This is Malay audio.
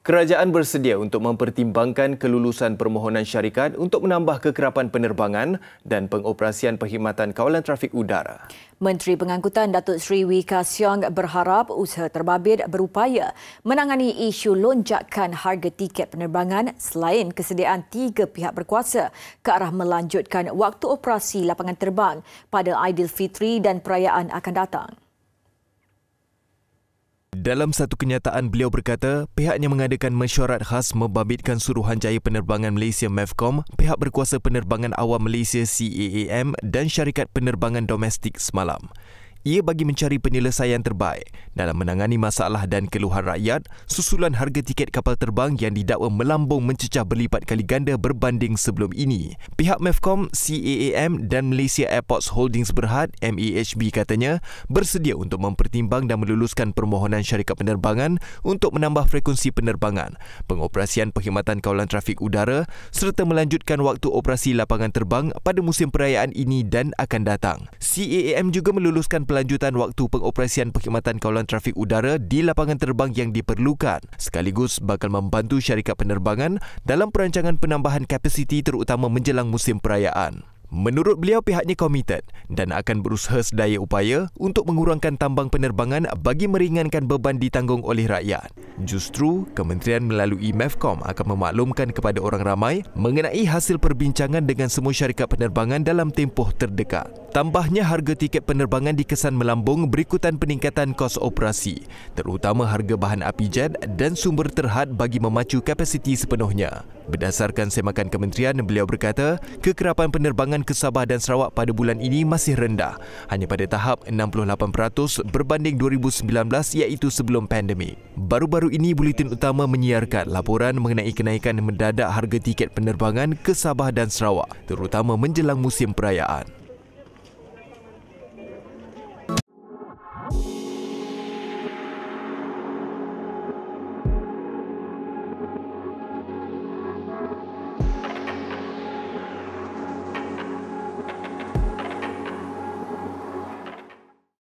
Kerajaan bersedia untuk mempertimbangkan kelulusan permohonan syarikat untuk menambah kekerapan penerbangan dan pengoperasian perkhidmatan kawalan trafik udara. Menteri Pengangkutan Datuk Sri Wika Siong berharap usaha terbabit berupaya menangani isu lonjakan harga tiket penerbangan selain kesediaan tiga pihak berkuasa ke arah melanjutkan waktu operasi lapangan terbang pada Aidilfitri dan perayaan akan datang. Dalam satu kenyataan beliau berkata, pihaknya mengadakan mesyuarat khas membabitkan Suruhanjaya Penerbangan Malaysia MEFCOM, pihak berkuasa penerbangan awam Malaysia CAAM dan syarikat penerbangan domestik semalam ia bagi mencari penyelesaian terbaik dalam menangani masalah dan keluhan rakyat susulan harga tiket kapal terbang yang didakwa melambung mencecah berlipat kali ganda berbanding sebelum ini. Pihak MEFCOM, CAAM dan Malaysia Airports Holdings Berhad, MEHB katanya, bersedia untuk mempertimbang dan meluluskan permohonan syarikat penerbangan untuk menambah frekuensi penerbangan, pengoperasian perkhidmatan kawalan trafik udara serta melanjutkan waktu operasi lapangan terbang pada musim perayaan ini dan akan datang. CAAM juga meluluskan pelanjutan waktu pengoperasian perkhidmatan kawalan trafik udara di lapangan terbang yang diperlukan sekaligus bakal membantu syarikat penerbangan dalam perancangan penambahan kapasiti terutama menjelang musim perayaan. Menurut beliau pihaknya komited dan akan berusaha sedaya upaya untuk mengurangkan tambang penerbangan bagi meringankan beban ditanggung oleh rakyat. Justru, Kementerian melalui MEFCOM akan memaklumkan kepada orang ramai mengenai hasil perbincangan dengan semua syarikat penerbangan dalam tempoh terdekat. Tambahnya harga tiket penerbangan dikesan melambung berikutan peningkatan kos operasi, terutama harga bahan api jet dan sumber terhad bagi memacu kapasiti sepenuhnya. Berdasarkan semakan kementerian, beliau berkata, kekerapan penerbangan ke Sabah dan Sarawak pada bulan ini masih rendah, hanya pada tahap 68% berbanding 2019 iaitu sebelum pandemik. Baru-baru ini, Bulletin Utama menyiarkan laporan mengenai kenaikan mendadak harga tiket penerbangan ke Sabah dan Sarawak, terutama menjelang musim perayaan.